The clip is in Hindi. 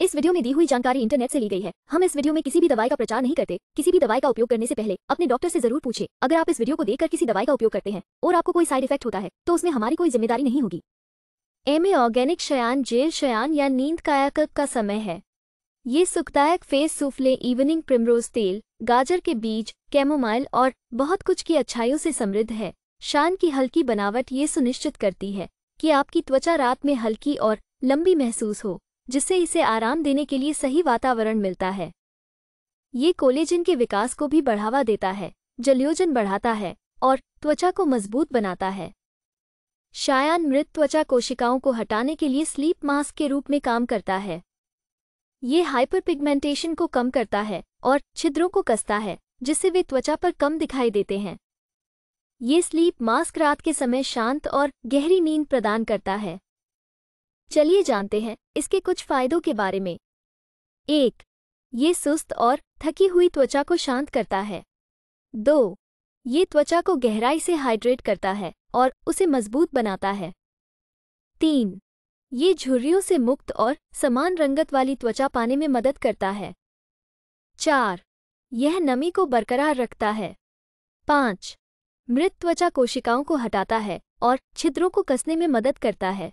इस वीडियो में दी हुई जानकारी इंटरनेट से ली गई है हम इस वीडियो में किसी भी दवाई का प्रचार नहीं करते किसी भी दवाई का उपयोग करने से पहले अपने डॉक्टर से जरूर पूछे अगर आप इस वीडियो को देखकर किसी दवाई का उपयोग करते हैं और आपको कोई साइड इफेक्ट होता है तो उसमें हमारी कोई जिम्मेदारी नहीं होगी एम ए ऑर्गेनिक शयान जेल शयान या नींद कायाकल्प का समय है ये सुखदायक फेस सूफले इवनिंग प्रिमरोज तेल गाजर के बीज कैमोमाइल और बहुत कुछ की अच्छाइयों से समृद्ध है शान की हल्की बनावट ये सुनिश्चित करती है कि आपकी त्वचा रात में हल्की और लंबी महसूस हो जिससे इसे आराम देने के लिए सही वातावरण मिलता है ये कोलेजन के विकास को भी बढ़ावा देता है जलयोजन बढ़ाता है और त्वचा को मजबूत बनाता है शायान मृत त्वचा कोशिकाओं को हटाने के लिए स्लीप मास्क के रूप में काम करता है ये हाइपर पिगमेंटेशन को कम करता है और छिद्रों को कसता है जिससे वे त्वचा पर कम दिखाई देते हैं ये स्लीप मास्क रात के समय शांत और गहरी नींद प्रदान करता है चलिए जानते हैं इसके कुछ फायदों के बारे में एक ये सुस्त और थकी हुई त्वचा को शांत करता है दो ये त्वचा को गहराई से हाइड्रेट करता है और उसे मजबूत बनाता है तीन ये झुर्रियों से मुक्त और समान रंगत वाली त्वचा पाने में मदद करता है चार यह नमी को बरकरार रखता है पाँच मृत त्वचा कोशिकाओं को हटाता है और छिद्रों को कसने में मदद करता है